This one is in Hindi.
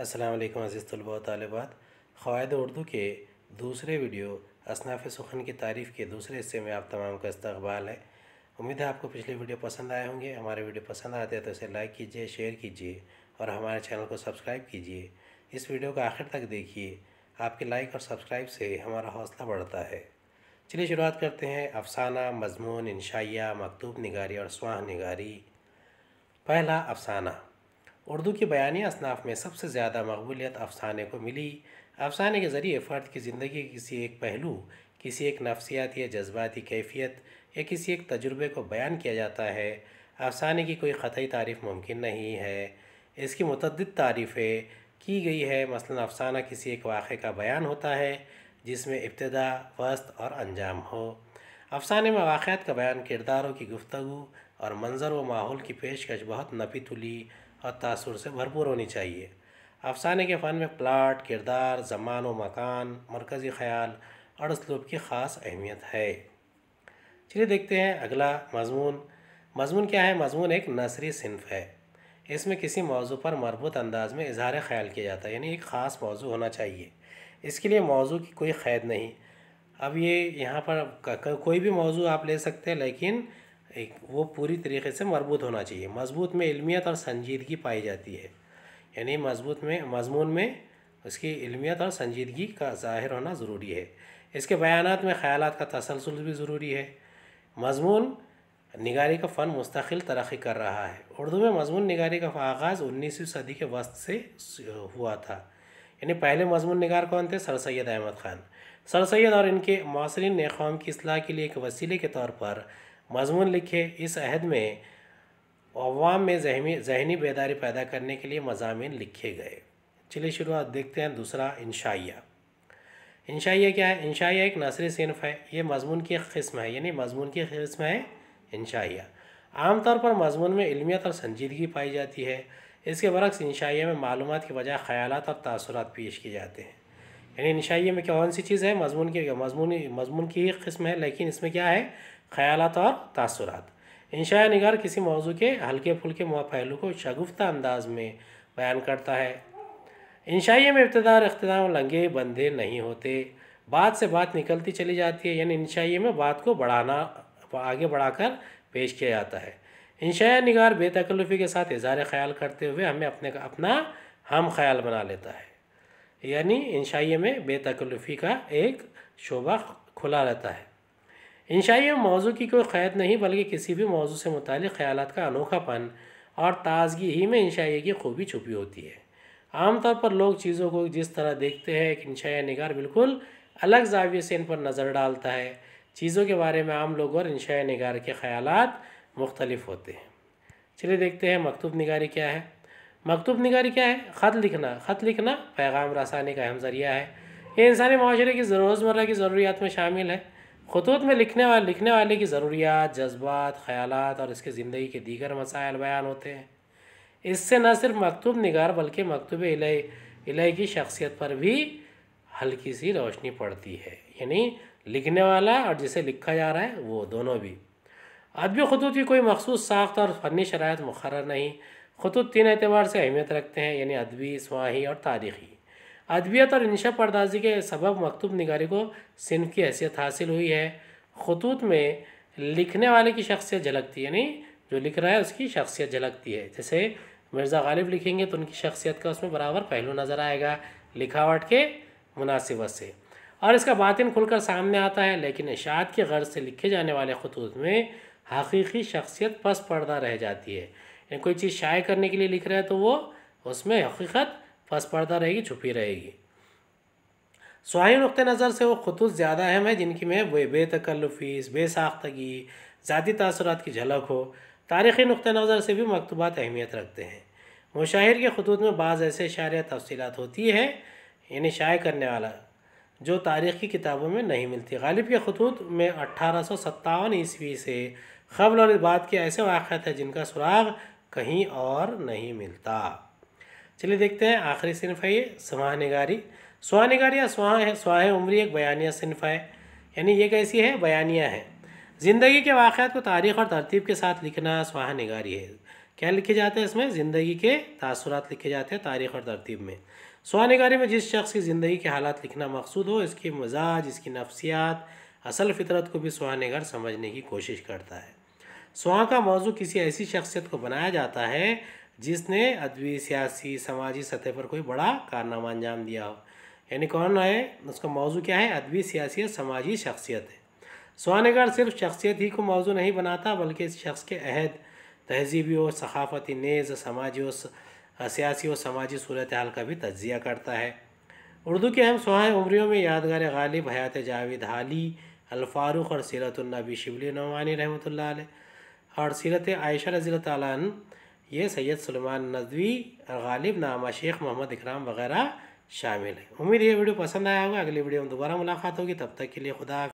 अस्सलाम अज़ीज़ तलबा तालबात क़वायद उर्दू के दूसरे वीडियो असनाफ़ सुखन की तारीफ़ के दूसरे हिस्से में आप तमाम का इस्तबाल है उम्मीद है आपको पिछले वीडियो पसंद आए होंगे हमारे वीडियो पसंद आते हैं तो इसे लाइक कीजिए शेयर कीजिए और हमारे चैनल को सब्सक्राइब कीजिए इस वीडियो को आखिर तक देखिए आपके लाइक और सब्सक्राइब से हमारा हौसला बढ़ता है चलिए शुरुआत करते हैं अफसाना मजमून इंशाइया मकतूब निगारी और स्वाह निगारी पहला अफसाना उर्दू की बयानी असनाफ में सबसे ज़्यादा मकबूलियत अफसाने को मिली अफसाने के ज़रिए फ़र्द की ज़िंदगी किसी एक पहलू किसी एक नफसियात या जज्बाती कैफियत या किसी एक तजुर्बे को बयान किया जाता है अफसाने की कोई ख़तई तारीफ़ मुमकिन नहीं है इसकी मतद तारीफ़ें की गई है मसला अफसाना किसी एक वाक़े का बयान होता है जिसमें इब्तदा वस्त और अंजाम हो अफसाने में वाक़ात का बयान किरदारों की गुफ्तु और मंजर व माहौल की पेशकश बहुत नपी तुली और तासुर से भरपूर होनी चाहिए अफसाने के फ़न में प्लाट किरदार जमान व मकान मरकज़ी ख्याल और उसलूब की ख़ास अहमियत है चलिए देखते हैं अगला मजमून मजमून क्या है मजमून एक नसरी सिनफ है इसमें किसी मौजू पर मरबूत अंदाज में इजहार ख्याल किया जाता है यानी एक ख़ास मौजू होना चाहिए इसके लिए मौजू की कोई क़ैद नहीं अब ये यहाँ पर कोई भी मौजू आप ले सकते हैं लेकिन एक वो पूरी तरीके से मरबूत होना चाहिए मजबूत में इल्मियत और संजीदगी पाई जाती है यानी मजबूत में मजमून में उसकी इल्मियत और संजीदगी का ज़ाहिर होना ज़रूरी है इसके बयान में ख्याल का तसलसल भी ज़रूरी है मजमून निगारी का फ़न मुस्तकिल तरक्की कर रहा है उर्दू में मजमून निगारी का आगाज़ उन्नीसवीं सदी के वस्त से हुआ था यानी पहले मजमून निगार कौन थे सर सैद अहमद ख़ान सर सैद और इनके मासरीन ने कौम की असलाह के लिए एक वसीले के तौर पर मजमून लिखे इस अहद में अवाम में जहनी बेदारी पैदा करने के लिए मजामिन लिखे गए चलिए शुरुआत देखते हैं दूसरा इंशाइया इंशाइया क्या है इंशाइया एक नसरी सिनफ है ये मजमून की एक किस्म है यानी मजमून की किस्म है इंशाइया आमतौर पर मजमून में इलमियत और संजीदगी पाई जाती है इसके बरक्स इंशाइया में मालूम के बजाय ख्याल और तसरत पेश किए जाते हैं यानी इंशाइया में कौन सी चीज़ है मजमून की मजमून मजमून की ही किस्म है लेकिन इसमें क्या है ख्याल और तसरत इंशा नगार किसी मौजू के हल्के फुल्के पहलू को शगुफ्ता अंदाज में बयान करता है इंशाइय में इब्तदार अख्ताम लंगे बंधे नहीं होते बात से बात निकलती चली जाती है यानी इंशाइए में बात को बढ़ाना आगे बढ़ाकर पेश किया जाता है इंशा नगार बेतकल्लफ़ी के साथ इजहार ख्याल करते हुए हमें अपने अपना हम ख्याल बना लेता है यानी इंशाइए में बेतकल्लफ़ी का एक शोबा खुला रहता है इंशाई मौजू की कोई क़ैद नहीं बल्कि किसी भी मौजू से मुतल ख्याल का अनोखापन और ताजगी ही में इंशाइए की खूबी छुपी होती है आमतौर पर लोग चीज़ों को जिस तरह देखते हैं कि इंशाया नगार बिल्कुल अलग जाविये से इन पर नज़र डालता है चीज़ों के बारे में आम लोग और इंशाया नगार के ख्याल मुख्तलफ होते हैं चलिए देखते हैं मकतूब नगारी क्या है मकतूब नगारी क्या है ख़त लिखना ख़त लिखना पैगाम रसानी का अहम ज़रिया है ये इंसानी माशरे की रोज़मर्रा की ज़रूरिया में शामिल है खतूत में लिखने वाले लिखने वाले की ज़रूरियात जज्बात ख्याल और इसके ज़िंदगी के दीगर मसाइल बयान होते हैं इससे न सिर्फ मकतूब निगार बल्कि मकतूब इलाई की शख्सियत पर भी हल्की सी रोशनी पड़ती है यानी लिखने वाला और जिसे लिखा जा रहा है वो दोनों भी अदबी खतूत की कोई मखसूस साख्त और फ़नी शराय मुकर नहीं खतूत तीन एतबार से अहमियत रखते हैं यानी अदबी स्वाही और तारीख़ी अदबियत और इंशा पर्दाजी के सबब मकतूब निगारी को सिंफ की हैसियत हासिल हुई है खतूत में लिखने वाले की शख्सियत झलकती है यानी जो लिख रहा है उसकी शख्सियत झलकती है जैसे मिर्ज़ा गालिब लिखेंगे तो उनकी शख्सियत का उसमें बराबर पहलू नज़र आएगा लिखावट के मुनासिबत से और इसका बातिन खुलकर सामने आता है लेकिन इशात की गर्ज से लिखे जाने वाले खतूत में हकीकी शख्सियत पस पर्दा रह जाती है कोई चीज़ शाये करने के लिए लिख रहा है तो वो उसमें हकीकत पर्दा रहेगी छुपी रहेगी सुहाई नुक़ नज़र से वो खतूत ज़्यादा अहम है जिनकी में वे बेतकल्लुफ़ी बेसाख्तगी ज़ाती तसरत की झलक हो तारीख़ी नुक़ नज़र से भी मकतूबा अहमियत रखते हैं मुशाहिर के खतूत में बाज़ ऐसे शायर तफसीत होती है यानी शाये करने वाला जो तारीख़ की किताबों में नहीं मिलती गालिब के खतूत में अट्ठारह सौ सत्तावन ईस्वी से खबर और बात के ऐसे वाक़ हैं जिनका सुराग कहीं और नहीं मिलता चलिए देखते हैं आखिरी सिनफ है ये स्वाह निगारी स्वाह निगारी या स्वाह है स्वाह उम्री एक बयानिया सिनफ है यानी ये कैसी है बयानिया है ज़िंदगी के वाक़ात को तारीख़ और तरतीब के साथ लिखना स्वाह निगारी है क्या लिखे जाते हैं इसमें ज़िंदगी के तासुरात लिखे जाते हैं तारीख़ और तरतीब में स्वाह निगारी में जिस शख्स की ज़िंदगी के हालात लिखना मकसूद हो इसकी मजाज इसकी नफसियात असल फितरत को भी स्वाह निगार समझने की कोशिश करता है स्वाह का मौजू किसी ऐसी शख्सियत को बनाया जाता है जिसने अदबी सियासी समाजी सतह पर कोई बड़ा कारनामा अंजाम दिया हो यानी कौन है उसका मौजू क्या है अदबी सियासी और समाजी शख्सियत है स्वानगर सिर्फ शख्सियत ही को मौजू नहीं बनाता बल्कि इस शख्स के अहद तहजीबी और सहाफ़ती नेज़ समाजी और सियासी और समाजी सूरत हाल का भी तजिया करता है उर्दू के अहम सुहाय उम्रियों में यादगार गालिब हयात जावेद हाली अलफारूक और सीरतुल्नबी शिबली नवानी रहमत और सीरत आयशा रजील तन ये सैयद सलमान नदवी और गालिब नामा शेख मोहम्मद इकराम वगैरह शामिल है उम्मीद ये वीडियो पसंद आया होगा अगली वीडियो में दोबारा मुलाकात होगी तब तक के लिए खुदा